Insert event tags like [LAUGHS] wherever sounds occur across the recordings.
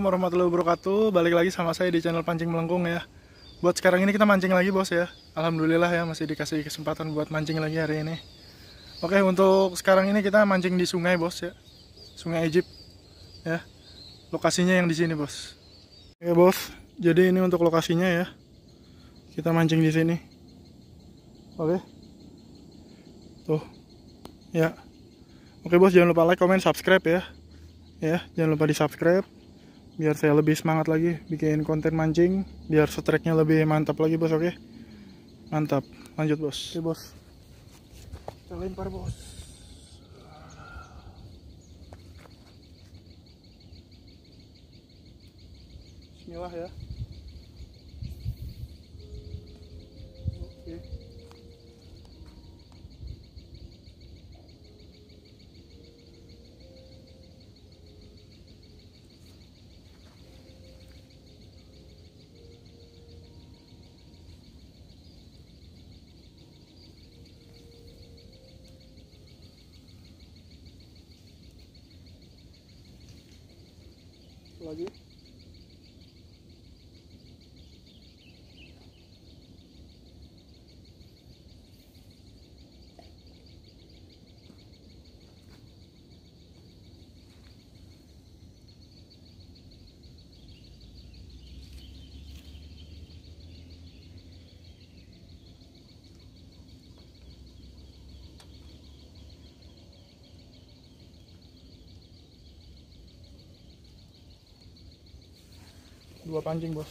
Assalamualaikum warahmatullahi wabarakatuh Balik lagi sama saya di channel Pancing Melengkung ya Buat sekarang ini kita mancing lagi bos ya Alhamdulillah ya masih dikasih kesempatan buat mancing lagi hari ini Oke untuk sekarang ini kita mancing di sungai bos ya Sungai Egypt ya Lokasinya yang di sini bos Oke bos jadi ini untuk lokasinya ya Kita mancing di sini Oke Tuh Ya Oke bos jangan lupa like, comment, subscribe ya ya jangan lupa di subscribe biar saya lebih semangat lagi bikin konten mancing biar strike lebih mantap lagi bos oke mantap lanjut bos oke bos kita lempar bos Bismillah ya oke lagi dua pancing bos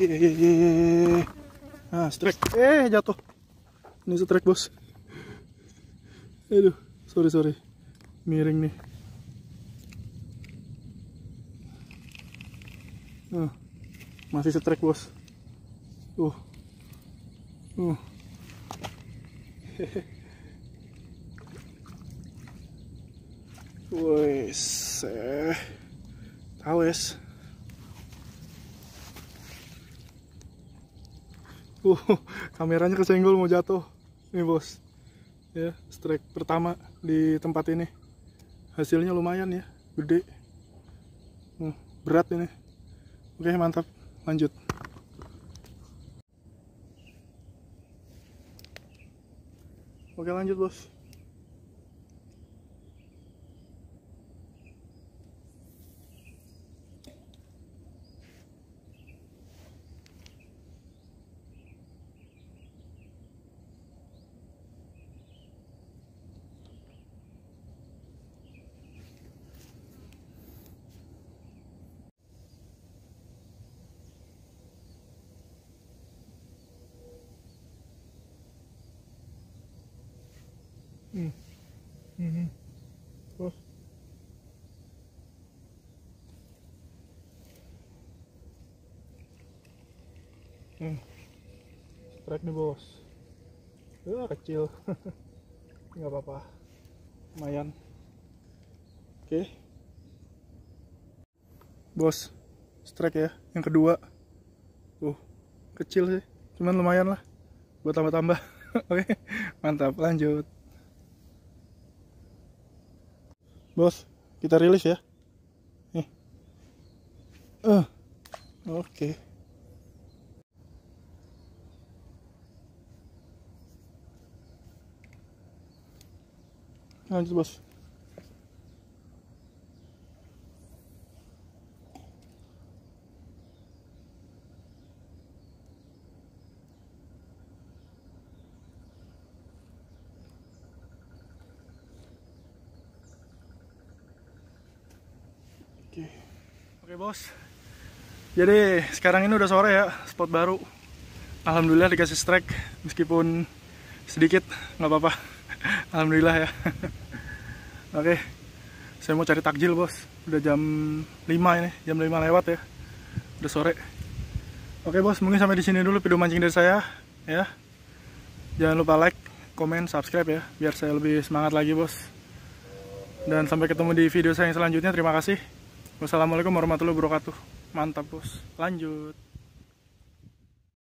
eh Nah, strike. Eh, jatuh. Ini strike, Bos. Aduh, sorry, sorry. Miring nih. Nah, masih strike, Bos. Tuh. Uh. uh. [LAUGHS] Wes, eh, tahu es. Uh, [LAUGHS] kameranya kesenggol mau jatuh. Nih bos, ya strike pertama di tempat ini. Hasilnya lumayan ya, gede. Uh, berat ini. Oke mantap, lanjut. Oke lanjut bos. Hmm. Hmm. Terus. Hmm. Strike nih bos. Wah kecil. [LAUGHS] Nggak apa-apa. Lumayan. Oke. Okay. Bos. Strike ya. Yang kedua. Uh. Kecil sih. Cuman lumayan lah. Buat tambah-tambah. [LAUGHS] Oke. okay. Mantap. Lanjut. bos kita rilis ya nih uh, oke okay. lanjut bos Oke. Bos. Jadi, sekarang ini udah sore ya, spot baru. Alhamdulillah dikasih strike meskipun sedikit nggak apa-apa. [LAUGHS] Alhamdulillah ya. [LAUGHS] Oke. Saya mau cari takjil, Bos. Udah jam 5 ini, jam 5 lewat ya. Udah sore. Oke, Bos, mungkin sampai di sini dulu video mancing dari saya ya. Jangan lupa like, komen, subscribe ya biar saya lebih semangat lagi, Bos dan sampai ketemu di video saya yang selanjutnya. Terima kasih. Wassalamualaikum warahmatullahi wabarakatuh. Mantap, Bos. Lanjut.